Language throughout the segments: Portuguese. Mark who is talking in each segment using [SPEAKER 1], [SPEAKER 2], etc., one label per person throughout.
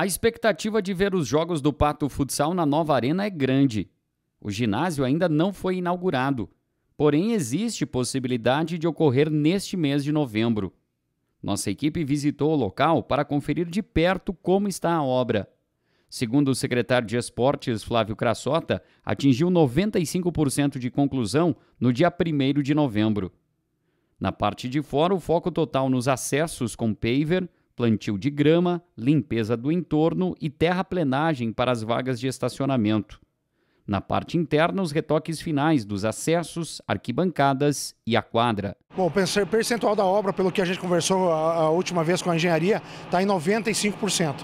[SPEAKER 1] A expectativa de ver os jogos do Pato Futsal na nova arena é grande. O ginásio ainda não foi inaugurado, porém existe possibilidade de ocorrer neste mês de novembro. Nossa equipe visitou o local para conferir de perto como está a obra. Segundo o secretário de Esportes, Flávio Crassota, atingiu 95% de conclusão no dia 1 de novembro. Na parte de fora, o foco total nos acessos com paver, plantio de grama, limpeza do entorno e terraplenagem para as vagas de estacionamento. Na parte interna, os retoques finais dos acessos, arquibancadas e a quadra.
[SPEAKER 2] Bom, o percentual da obra, pelo que a gente conversou a, última vez com a engenharia, está em 95%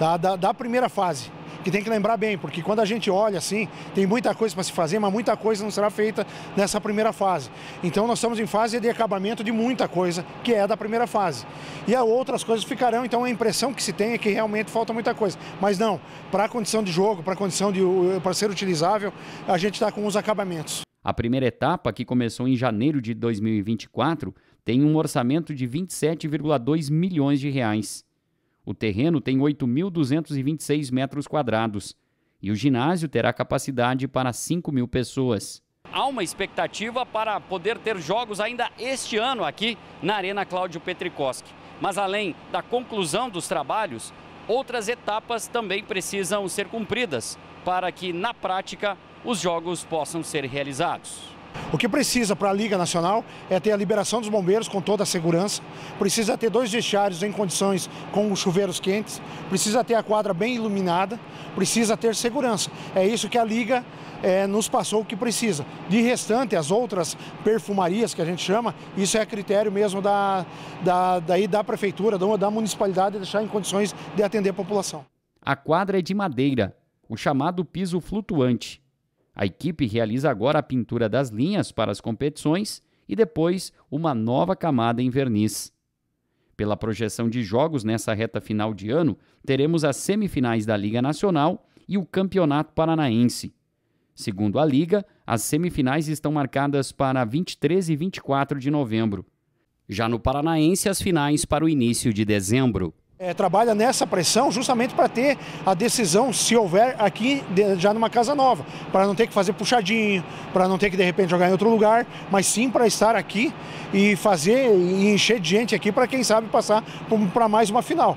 [SPEAKER 2] tá? da, da primeira fase que tem que lembrar bem, porque quando a gente olha assim, tem muita coisa para se fazer, mas muita coisa não será feita nessa primeira fase. Então nós estamos em fase de acabamento de muita coisa, que é da primeira fase. E outras coisas ficarão, então a impressão que se tem é que realmente falta muita coisa. Mas não, para a condição de jogo, para a condição de para ser utilizável, a gente está com os acabamentos.
[SPEAKER 1] A primeira etapa, que começou em janeiro de 2024, tem um orçamento de 27,2 milhões de reais. O terreno tem 8.226 metros quadrados e o ginásio terá capacidade para 5 mil pessoas. Há uma expectativa para poder ter jogos ainda este ano aqui na Arena Cláudio Petrikoski. Mas além da conclusão dos trabalhos, outras etapas também precisam ser cumpridas para que, na prática, os jogos possam ser realizados.
[SPEAKER 2] O que precisa para a Liga Nacional é ter a liberação dos bombeiros com toda a segurança, precisa ter dois vestiários em condições com chuveiros quentes, precisa ter a quadra bem iluminada, precisa ter segurança. É isso que a Liga é, nos passou o que precisa. De restante, as outras perfumarias que a gente chama, isso é critério mesmo da, da, daí da prefeitura, da, da municipalidade deixar em condições de atender a
[SPEAKER 1] população. A quadra é de madeira, o chamado piso flutuante a equipe realiza agora a pintura das linhas para as competições e depois uma nova camada em verniz. Pela projeção de jogos nessa reta final de ano, teremos as semifinais da Liga Nacional e o Campeonato Paranaense. Segundo a Liga, as semifinais estão marcadas para 23 e 24 de novembro. Já no Paranaense, as finais para o início de dezembro
[SPEAKER 2] é, trabalha nessa pressão justamente para ter a decisão, se houver, aqui de, já numa casa nova, para não ter que fazer puxadinho, para não ter que de repente jogar em outro lugar, mas sim para estar aqui e fazer e encher de gente aqui para quem sabe passar para mais uma final.